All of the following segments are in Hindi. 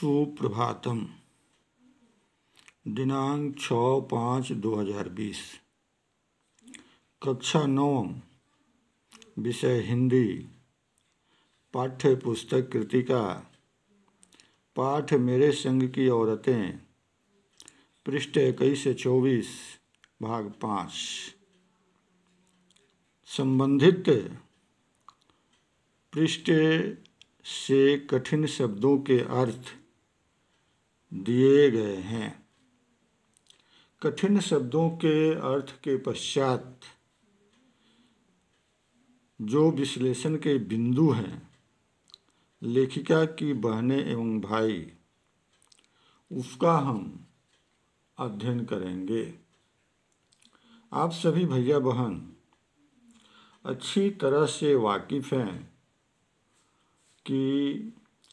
सुप्रभातम दिनांक छः पाँच दो हजार बीस कक्षा नवम विषय हिंदी पाठ्य पुस्तक कृतिका पाठ मेरे संग की औरतें पृष्ठ इक्कीस से चौबीस भाग पाँच संबंधित पृष्ठ से कठिन शब्दों के अर्थ दिए गए हैं कठिन शब्दों के अर्थ के पश्चात जो विश्लेषण के बिंदु हैं लेखिका की बहने एवं भाई उसका हम अध्ययन करेंगे आप सभी भैया बहन अच्छी तरह से वाकिफ़ हैं कि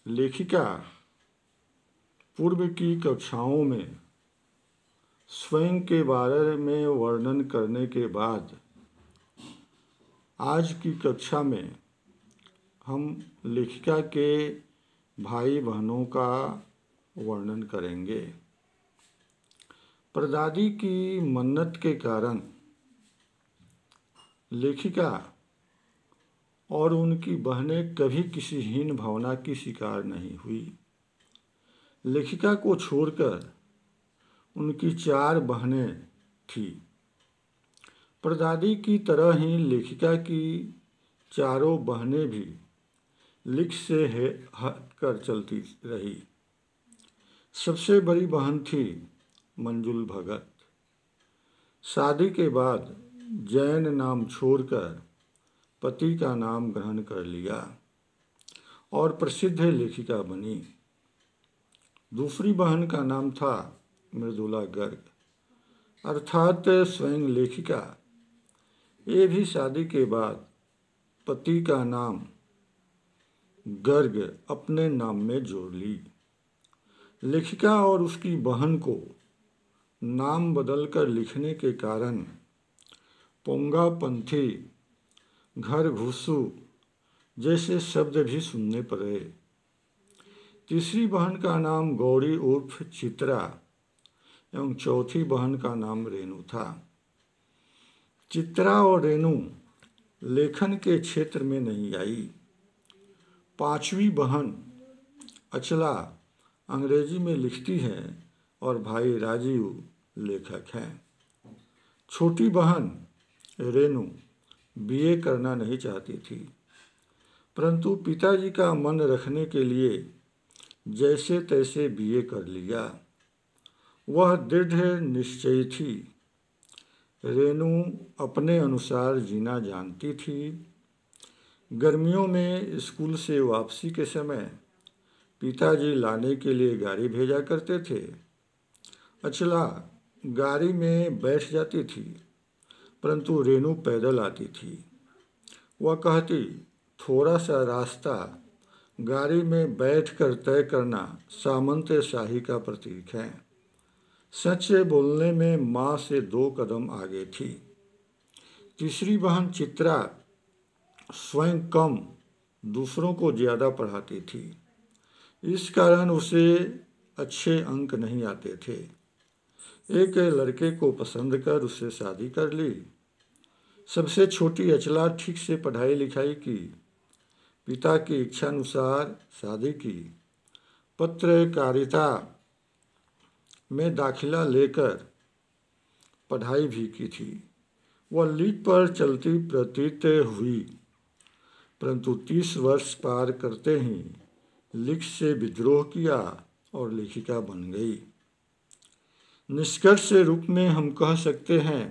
लेखिका पूर्व की कक्षाओं में स्वयं के बारे में वर्णन करने के बाद आज की कक्षा में हम लेखिका के भाई बहनों का वर्णन करेंगे प्रदादी की मन्नत के कारण लेखिका और उनकी बहनें कभी किसी हीन भावना की शिकार नहीं हुई लेखिका को छोड़कर उनकी चार बहनें थीं प्रदादी की तरह ही लेखिका की चारों बहनें भी लिख से हट कर चलती रही सबसे बड़ी बहन थी मंजुल भगत शादी के बाद जैन नाम छोड़कर पति का नाम ग्रहण कर लिया और प्रसिद्ध लेखिका बनी दूसरी बहन का नाम था मृदुला गर्ग अर्थात स्वयं लेखिका ये भी शादी के बाद पति का नाम गर्ग अपने नाम में जोड़ ली लेखिका और उसकी बहन को नाम बदलकर लिखने के कारण पोंगापंथी घर घुसू जैसे शब्द भी सुनने पड़े तीसरी बहन का नाम गौरी उर्फ चित्रा एवं चौथी बहन का नाम रेणु था चित्रा और रेणु लेखन के क्षेत्र में नहीं आई पांचवी बहन अचला अंग्रेजी में लिखती है और भाई राजीव लेखक हैं छोटी बहन रेणु बीए करना नहीं चाहती थी परंतु पिताजी का मन रखने के लिए जैसे तैसे बीए कर लिया वह दृढ़ निश्चय थी रेणु अपने अनुसार जीना जानती थी गर्मियों में स्कूल से वापसी के समय पिताजी लाने के लिए गाड़ी भेजा करते थे अचला गाड़ी में बैठ जाती थी परंतु रेणु पैदल आती थी वह कहती थोड़ा सा रास्ता गाड़ी में बैठकर तय करना सामंत शाही का प्रतीक है सच बोलने में माँ से दो कदम आगे थी तीसरी बहन चित्रा स्वयं कम दूसरों को ज़्यादा पढ़ाती थी इस कारण उसे अच्छे अंक नहीं आते थे एक लड़के को पसंद कर उससे शादी कर ली सबसे छोटी अचला ठीक से पढ़ाई लिखाई की पिता की इच्छानुसार शादी की पत्रकारिता में दाखिला लेकर पढ़ाई भी की थी वह लीग पर चलती प्रतीत हुई परंतु तीस वर्ष पार करते ही लिख से विद्रोह किया और लेखिका बन गई निष्कर्ष रूप में हम कह सकते हैं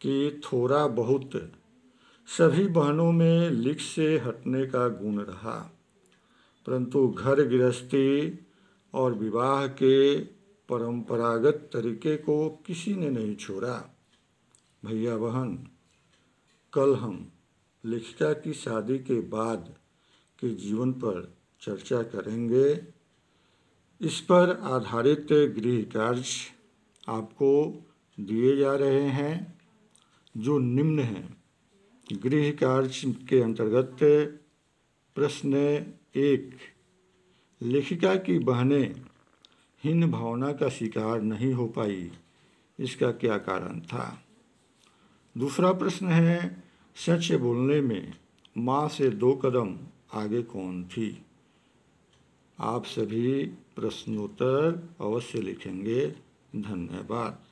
कि थोड़ा बहुत सभी बहनों में लिख से हटने का गुण रहा परंतु घर गृहस्थी और विवाह के परंपरागत तरीके को किसी ने नहीं छोड़ा भैया बहन कल हम लिखिका की शादी के बाद के जीवन पर चर्चा करेंगे इस पर आधारित गृह कार्य आपको दिए जा रहे हैं जो निम्न हैं गृह कार्य के अंतर्गत प्रश्न एक लेखिका की बहनें हीन भावना का शिकार नहीं हो पाई इसका क्या कारण था दूसरा प्रश्न है सच बोलने में माँ से दो कदम आगे कौन थी आप सभी प्रश्नोत्तर अवश्य लिखेंगे धन्यवाद